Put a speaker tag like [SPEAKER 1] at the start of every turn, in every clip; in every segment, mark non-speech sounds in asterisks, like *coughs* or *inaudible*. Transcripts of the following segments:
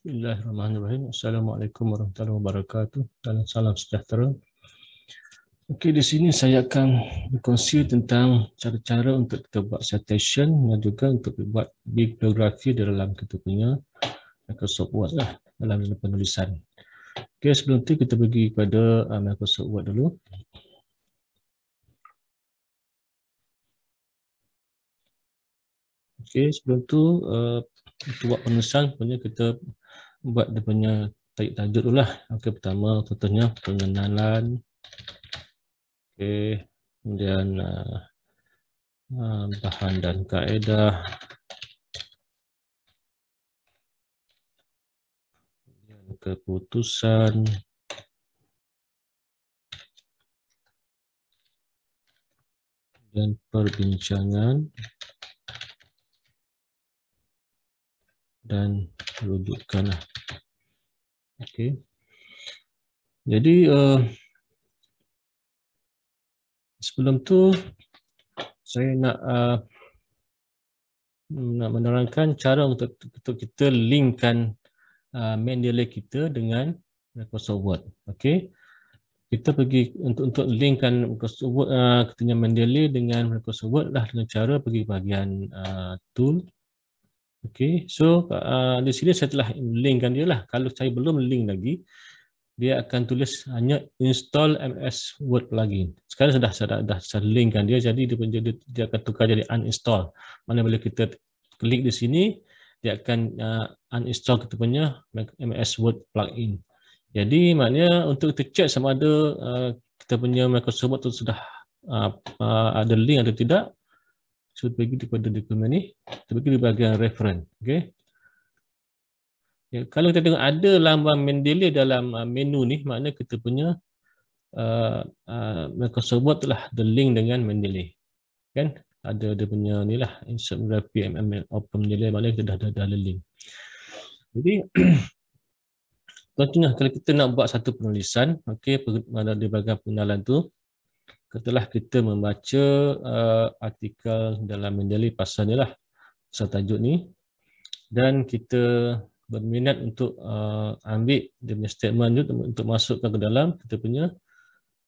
[SPEAKER 1] Bismillahirrahmanirrahim. Assalamualaikum warahmatullahi wabarakatuh. Dan salam sejahtera. Okey,
[SPEAKER 2] di sini saya akan berkongsi tentang cara-cara untuk kita buat citation dan juga untuk buat bibliografi dalam kita punya Microsoft Word lah dalam
[SPEAKER 1] penulisan. Okey, sebelum itu kita pergi kepada uh, Microsoft Word dulu. Okey, sebelum itu uh, untuk buat penulisan, punya kita buat dia punya
[SPEAKER 2] tajuk-tajuk tu lah. Okey, pertama contohnya pengenalan.
[SPEAKER 1] Okey, kemudian uh, uh bahan dan kaedah. Kemudian keputusan. dan perbincangan. Dan rebutkan lah. Okay. Jadi uh, sebelum tu saya nak uh,
[SPEAKER 2] nak menerangkan cara untuk, untuk kita linkkan uh, main kita dengan Microsoft Word. Okay. Kita pergi untuk untuk linkkan Microsoft Word uh, ketinggian main dengan Microsoft Word lah dengan cara pergi bahagian uh, tool Okey, so uh, di sini saya telah linkkan dia lah. Kalau saya belum link lagi, dia akan tulis hanya install MS Word plugin. Sekarang sudah saya dah, dah saya linkkan dia, jadi dia, menjadi, dia akan tukar jadi uninstall. Mana boleh kita klik di sini, dia akan uh, uninstall kita punya MS Word plugin. Jadi maknanya untuk kita check sama ada uh, kita punya Microsoft Word tu sudah uh, uh, ada link atau tidak, So pergi kepada dokumen ni, pergi di bahagian reference. Okay. Ya, kalau kita tengok ada lambang Mendeley dalam uh, menu ni, maknanya kita punya mereka uh, uh, sebut lah the link dengan Mendeley. Kan? Ada dia punya ni lah, Instagram, PMM, Open Mendeley, maknanya kita dah ada, ada link. Jadi, *clears throat* contohnya kalau kita nak buat satu penulisan, okay, pada di bahagian penulisan tu, Katalah kita membaca uh, artikel dalam mendeli pasal ni lah pasal tajuk ni dan kita berminat untuk uh, ambil dia statement tu untuk masukkan ke dalam kita punya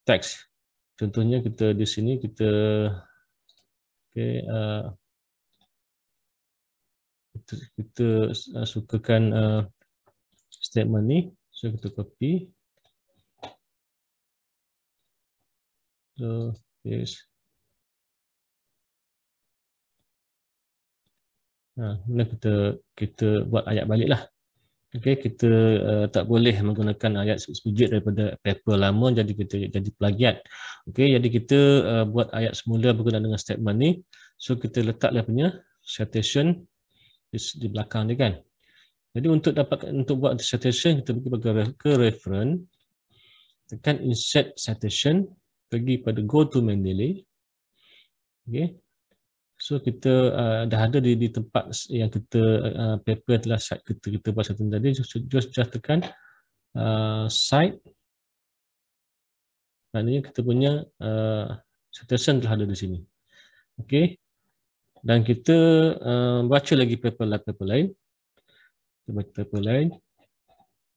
[SPEAKER 2] teks. Contohnya kita di sini kita okay, uh,
[SPEAKER 1] kita, kita uh, sukakan uh, statement ni so kita copy the base. Ha, kemudian kita kita buat ayat balik lah. Okay, kita uh,
[SPEAKER 2] tak boleh menggunakan ayat sepujuk daripada paper lama jadi kita jadi plagiat. Okay, jadi kita uh, buat ayat semula berkenaan dengan statement ni. So kita letak dia punya citation di, di belakang dia kan. Jadi untuk dapat untuk buat citation kita pergi ke, ke reference tekan insert citation pergi pada go to Mendeley. Okay. So kita uh, dah ada di, di tempat yang kita uh, paper telah site kita kita buat satu tadi. Just, just, just tekan uh, site. Maknanya kita punya uh, citation telah ada di sini. Okay. Dan kita uh, baca lagi paper, paper lain. Kita baca paper lain.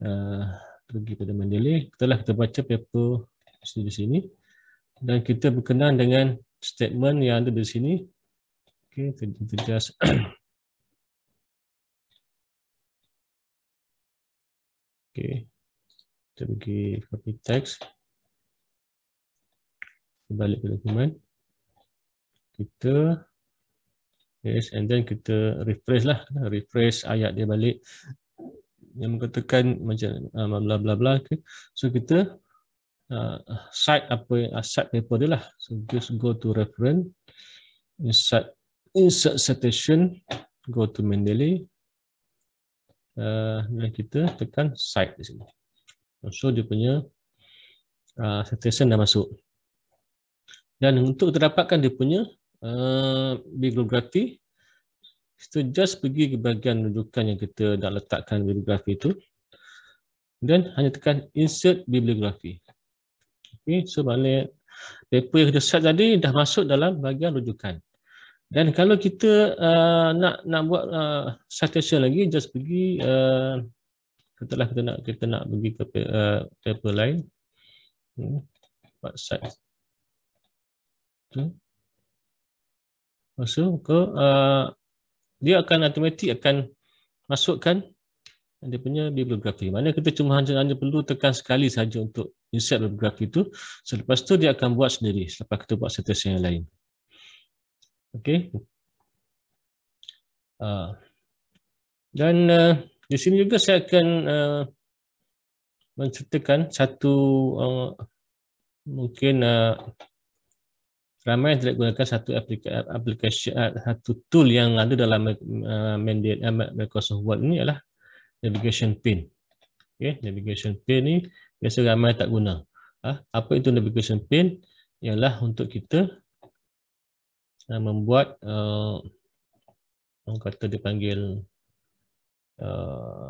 [SPEAKER 2] Uh, pergi pada Mendeley. Telah kita baca paper di sini. -sini dan
[SPEAKER 1] kita berkenan dengan statement yang ada di sini. Okey, kita tegas. *coughs* Okey. Kita pergi copy text.
[SPEAKER 2] Kembali ke dokumen. Kita yes and then kita refresh lah, refresh ayat dia balik yang mengatakan macam ah, bla bla bla okay. So kita uh, cite apa uh, cite paper dia lah. So just go to reference, insert insert citation, go to Mendeley. Uh, dan kita tekan cite di sini. So dia punya uh, citation dah masuk. Dan untuk terdapatkan dia punya uh, bibliografi, kita just pergi ke bahagian rujukan yang kita dah letakkan bibliografi itu dan hanya tekan insert bibliografi Okay, sebalik paper yang kita set tadi dah masuk dalam bahagian rujukan. Dan kalau kita uh, nak nak buat uh, citation lagi, just pergi uh, katalah kita nak kita nak pergi ke uh, paper lain. Hmm, buat site. Hmm. Masuk ke uh, dia akan automatik akan masukkan dia punya bibliografi. Mana kita cuma hanya, hanya perlu tekan sekali saja untuk insert bergerak itu selepas itu dia akan buat sendiri selepas itu buat status yang lain okey uh, dan uh, di sini juga saya akan uh, menceritakan satu uh, mungkin uh, ramai yang tidak gunakan satu aplikasi, aplikasi satu tool yang ada dalam Microsoft Word ini adalah navigation pane. Okay, navigation pane ini biasa ramai tak guna. Ha? Apa itu navigation pin?
[SPEAKER 1] Ialah untuk kita uh, membuat uh, orang kata dia panggil uh,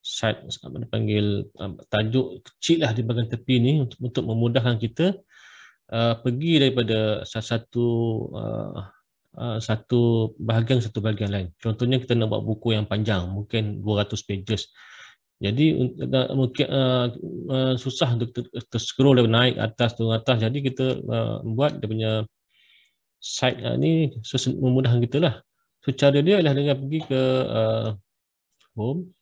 [SPEAKER 1] site
[SPEAKER 2] apa dia panggil uh, tajuk kecil lah di bahagian tepi ni untuk, untuk memudahkan kita uh, pergi daripada satu satu uh, Uh, satu bahagian satu bahagian lain. Contohnya kita nak buat buku yang panjang, mungkin 200 pages. Jadi uh, uh, susah untuk ter- scroll dari naik atas turun atas. Jadi kita uh, buat dia punya site uh, ni ses- memudahkan kita lah. So cara dia ialah dengan pergi ke uh, home.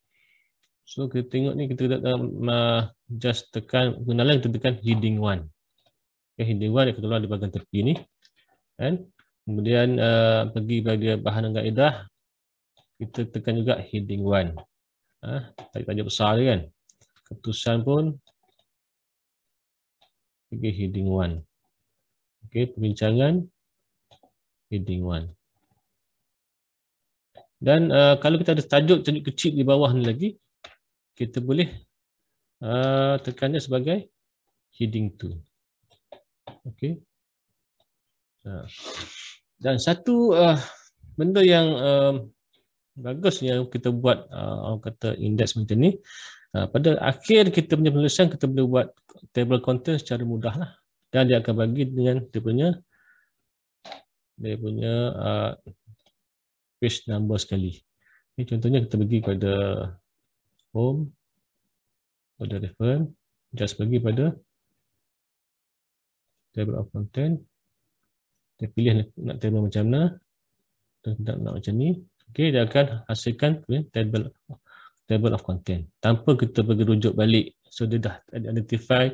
[SPEAKER 2] So kita tengok ni kita dalam uh, just tekan guna lain kita tekan heading one. Okay, heading one dia keluar di bahagian tepi ni. Kan? Kemudian uh, pergi bagi bahan kaedah kita tekan juga heading one. Tak ha? tajuk besar dia kan. Keputusan pun okay, heading 1. Okey, perbincangan heading 1. Dan uh, kalau kita ada tajuk tajuk kecil di bawah ni lagi, kita boleh uh, tekannya sebagai heading 2. Okey. Uh. Dan satu uh, benda yang uh, bagus yang kita buat uh, orang kata index macam ni uh, pada akhir kita punya penulisan kita boleh buat table content secara mudah lah dan dia akan bagi dengan dia punya dia punya uh,
[SPEAKER 1] page number sekali ini contohnya kita bagi pada home pada reference just bagi pada table of content kita pilih nak, nak table macam mana dan kita
[SPEAKER 2] nak, nak macam ni Okey, dia akan hasilkan okay, eh, table table of content tanpa kita pergi rujuk balik so dia dah identify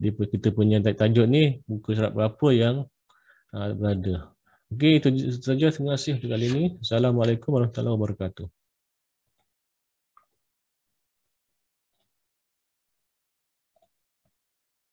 [SPEAKER 2] dia kita punya tajuk ni buku serap berapa yang uh, berada okey itu saja terima kasih kali ini
[SPEAKER 1] assalamualaikum warahmatullahi wabarakatuh